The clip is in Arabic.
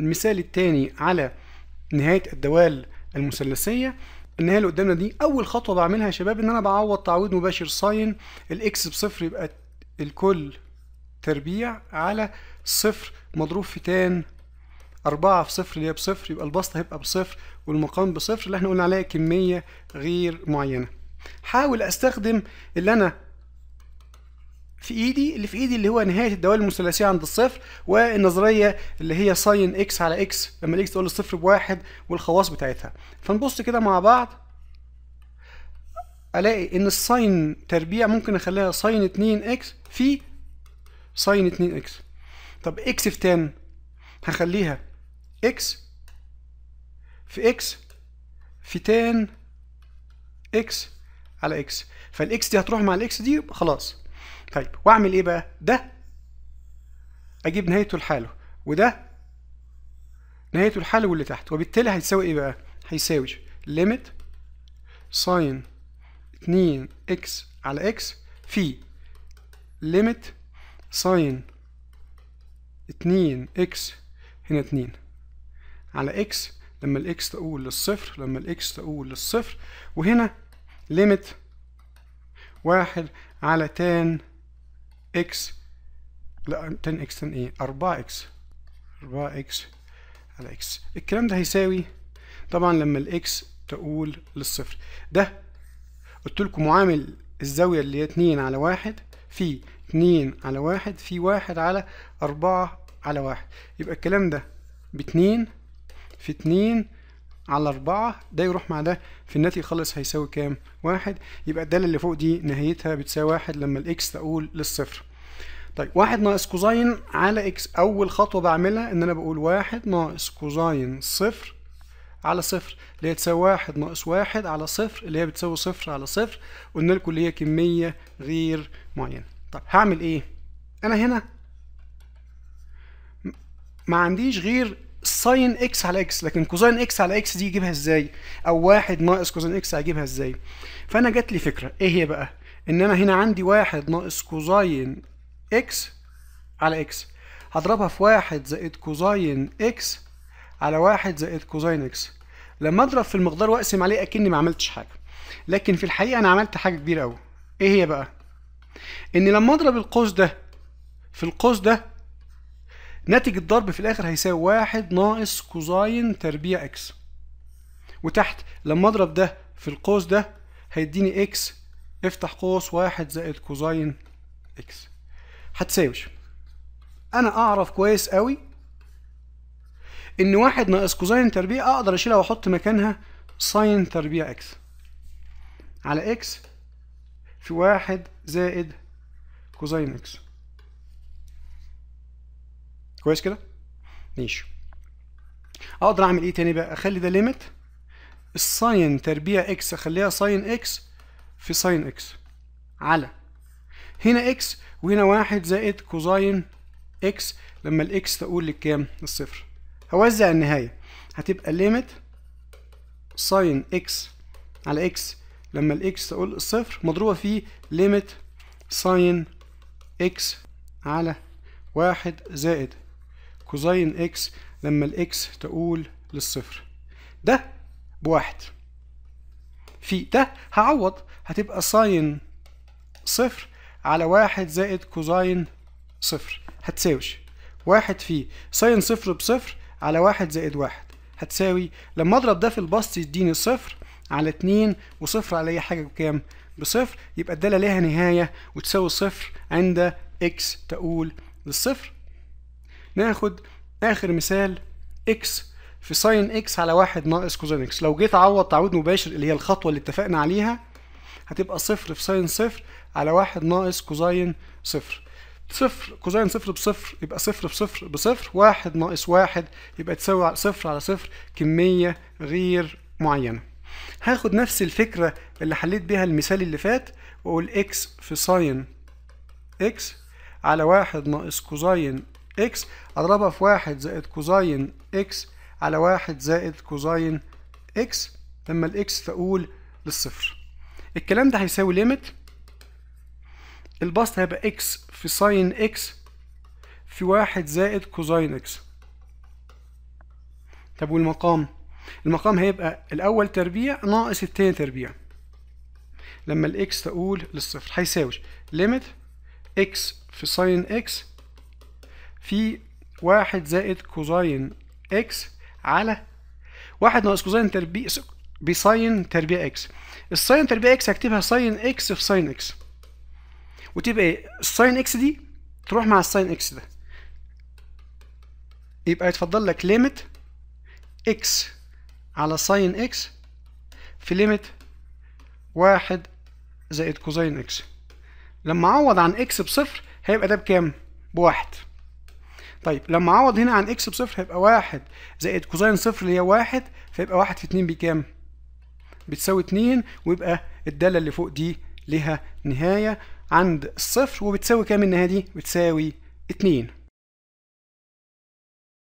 المثال الثاني على نهاية الدوال المثلثية النهاية اللي قدامنا دي أول خطوة بعملها يا شباب إن أنا بعوض تعويض مباشر ساين الإكس بصفر يبقى الكل تربيع على صفر مضروب في تان أربعة في صفر اللي هي بصفر يبقى البسط هيبقى بصفر والمقام بصفر اللي احنا قلنا عليها كمية غير معينة حاول أستخدم اللي أنا في ايدي اللي في ايدي اللي هو نهايه الدوال المثلثيه عند الصفر والنظريه اللي هي ساين اكس على اكس لما الاكس تقول الصفر بواحد والخواص بتاعتها فنبص كده مع بعض الاقي ان الساين تربيع ممكن اخليها ساين 2 اكس في ساين 2 اكس طب اكس في تان هخليها اكس في اكس في تان اكس على اكس فالاكس دي هتروح مع الاكس دي خلاص طيب واعمل ايه بقى ده اجيب نهايته لحاله وده نهايته لحاله واللي تحت وبالتالي هيساوي ايه بقى هيساوي ليميت ساين 2 اكس على اكس في ليميت ساين 2 اكس هنا 2 على اكس لما الاكس تقول للصفر لما الاكس تقول للصفر وهنا ليميت واحد على تان x لا 10 x 10 ايه 4 x 4 x على x الكلام ده هيساوي طبعا لما الاكس تقول للصفر ده قلت لكم معامل الزاويه اللي هي 2 على 1 في 2 على 1 في 1 على 4 على 1 يبقى الكلام ده ب 2 في 2 على 4 ده يروح مع ده في الناتج خالص هيساوي كام 1 يبقى الداله اللي فوق دي نهايتها بتساوي 1 لما الاكس تقول للصفر طيب 1 ناقص كوزاين على اكس اول خطوه بعملها ان انا بقول 1 ناقص كوزاين صفر على صفر اللي هي تساوي 1 ناقص 1 على صفر اللي هي بتساوي صفر على صفر قلنا لكم اللي هي كميه غير معينه طب هعمل ايه انا هنا ما عنديش غير ساين اكس على اكس لكن كوزين اكس على اكس دي يجيبها ازاي او واحد ناقص كوزين اكس هجيبها ازاي فانا جات لي فكره ايه هي بقى ان انا هنا عندي واحد ناقص كوزين اكس على اكس هضربها في واحد زائد كوزين اكس على واحد زائد كوزين اكس لما اضرب في المقدار واقسم عليه اكني ما عملتش حاجه لكن في الحقيقه انا عملت حاجه كبيره قوي ايه هي بقى ان لما اضرب القوس ده في القوس ده ناتج الضرب في الاخر هيساوي واحد ناقص كوزاين تربيع اكس وتحت لما اضرب ده في القوس ده هيديني اكس افتح قوس واحد زائد كوزاين اكس هتساويش انا اعرف كويس قوي ان واحد ناقص كوزاين تربيع اقدر اشيلها واحط مكانها ساين تربيع اكس على اكس في واحد زائد كوزاين اكس كويس كده ماشي اقدر اعمل ايه تاني بقى اخلي ده ليميت الساين تربيع اكس اخليها ساين اكس في ساين اكس على هنا اكس وهنا واحد زائد كوزاين اكس لما الاكس تقول لكام الصفر هوزع النهاية هتبقى ليميت ساين اكس على اكس لما الاكس تقول الصفر مضروبة في ليميت ساين اكس على واحد زائد كوزين اكس لما الاكس تقول للصفر ده بواحد في ده هعوض هتبقى ساين صفر على واحد زائد كوزين صفر هتساويش واحد في ساين صفر بصفر على واحد زائد واحد هتساوي لما اضرب ده في البسط يديني صفر على اتنين وصفر على اي حاجة بكام بصفر يبقى الدالة ليها نهاية وتساوي صفر عند اكس تقول للصفر ناخد آخر مثال إكس في ساين إكس على واحد ناقص كوزين إكس لو جيت عوض تعويض مباشر اللي هي الخطوة اللي اتفقنا عليها هتبقى صفر في ساين صفر على واحد ناقص كوزين صفر صفر كوزين صفر بصفر يبقى صفر بصفر بصفر واحد ناقص واحد يبقى تساوي صفر على صفر كمية غير معينة هاخد نفس الفكرة اللي حليت بيها المثال اللي فات واقول اكس في ساين اكس على واحد ناقص كوزين اكس اضربها في واحد زائد كوزين اكس على واحد زائد كوزين اكس لما الاكس تقول للصفر الكلام ده هيساوي ليميت البسط هيبقى اكس في ساين اكس في واحد زائد كوزين اكس طب والمقام المقام هيبقى الاول تربيع ناقص التاني تربيع لما الاكس تقول للصفر هيساوي ليميت اكس في ساين اكس في واحد زائد كوزين اكس على واحد ناقص كوزين تربيع بساين تربيع اكس الساين تربيع اكس هكتبها ساين اكس في ساين اكس وتبقى ايه الساين اكس دي تروح مع الساين اكس ده يبقى يتفضل لك ليميت اكس على ساين اكس في ليميت واحد زائد كوزين اكس لما اعوض عن اكس بصفر هيبقى ده بكام بواحد طيب لما اعوض هنا عن اكس بصفر هيبقى واحد زائد كوزين صفر اللي هي واحد فيبقى واحد في اتنين بكام؟ بتساوي اتنين ويبقى الدالة اللي فوق دي لها نهاية عند الصفر وبتساوي كام النهاية دي؟ بتساوي اتنين